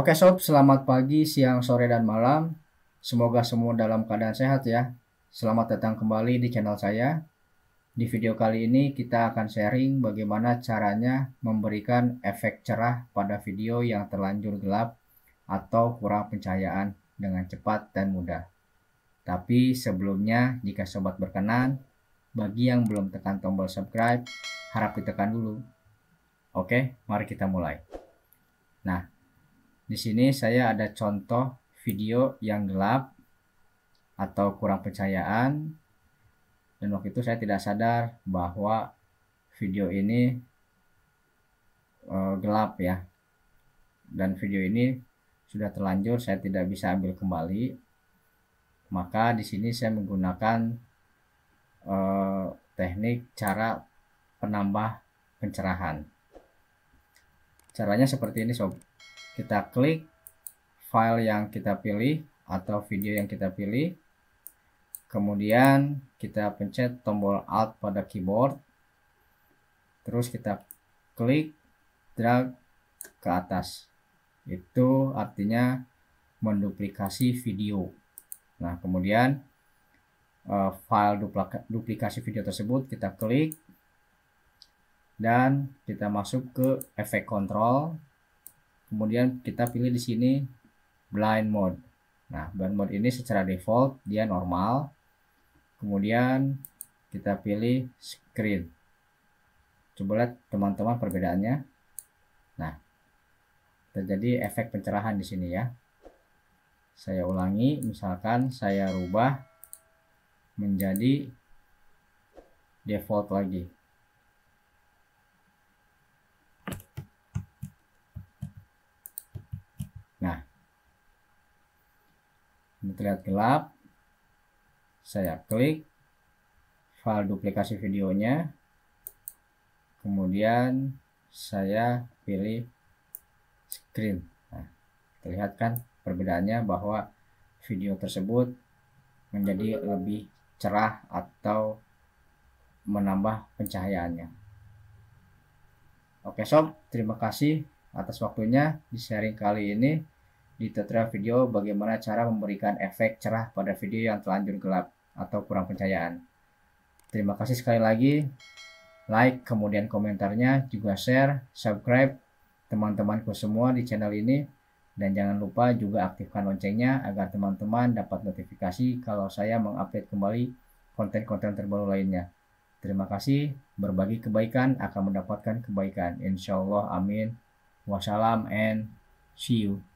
Oke sob, selamat pagi, siang, sore, dan malam. Semoga semua dalam keadaan sehat ya. Selamat datang kembali di channel saya. Di video kali ini kita akan sharing bagaimana caranya memberikan efek cerah pada video yang terlanjur gelap atau kurang pencahayaan dengan cepat dan mudah. Tapi sebelumnya, jika sobat berkenan, bagi yang belum tekan tombol subscribe, harap ditekan dulu. Oke, mari kita mulai. Nah, di sini saya ada contoh video yang gelap atau kurang percayaan dan waktu itu saya tidak sadar bahwa video ini eh, gelap ya dan video ini sudah terlanjur saya tidak bisa ambil kembali maka di sini saya menggunakan eh, teknik cara penambah pencerahan caranya seperti ini sob kita klik file yang kita pilih atau video yang kita pilih. Kemudian kita pencet tombol Alt pada keyboard. Terus kita klik drag ke atas. Itu artinya menduplikasi video. Nah, kemudian eh, file duplikasi video tersebut kita klik dan kita masuk ke efek kontrol kemudian kita pilih di sini blind mode nah blind mode ini secara default dia normal kemudian kita pilih screen coba lihat teman-teman perbedaannya nah terjadi efek pencerahan di sini ya saya ulangi misalkan saya rubah menjadi default lagi terlihat gelap saya klik file duplikasi videonya kemudian saya pilih screen nah, terlihat kan perbedaannya bahwa video tersebut menjadi lebih cerah atau menambah pencahayaannya oke sob terima kasih atas waktunya di sharing kali ini di tutorial video bagaimana cara memberikan efek cerah pada video yang terlanjur gelap atau kurang pencahayaan. Terima kasih sekali lagi. Like, kemudian komentarnya, juga share, subscribe teman-temanku semua di channel ini. Dan jangan lupa juga aktifkan loncengnya agar teman-teman dapat notifikasi kalau saya mengupdate kembali konten-konten terbaru lainnya. Terima kasih, berbagi kebaikan akan mendapatkan kebaikan. Insya Allah, amin. Wassalam and see you.